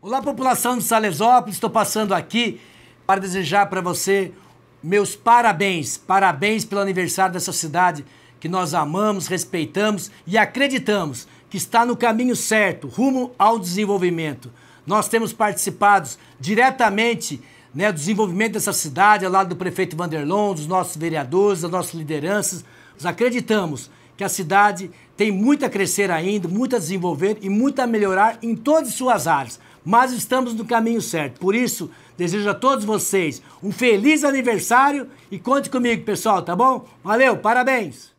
Olá, população de Salesópolis, estou passando aqui para desejar para você meus parabéns, parabéns pelo aniversário dessa cidade que nós amamos, respeitamos e acreditamos que está no caminho certo, rumo ao desenvolvimento. Nós temos participado diretamente né, do desenvolvimento dessa cidade, ao lado do prefeito Vanderlon, dos nossos vereadores, das nossas lideranças, nós acreditamos que a cidade tem muito a crescer ainda, muito a desenvolver e muito a melhorar em todas as suas áreas, mas estamos no caminho certo. Por isso, desejo a todos vocês um feliz aniversário e conte comigo, pessoal, tá bom? Valeu, parabéns!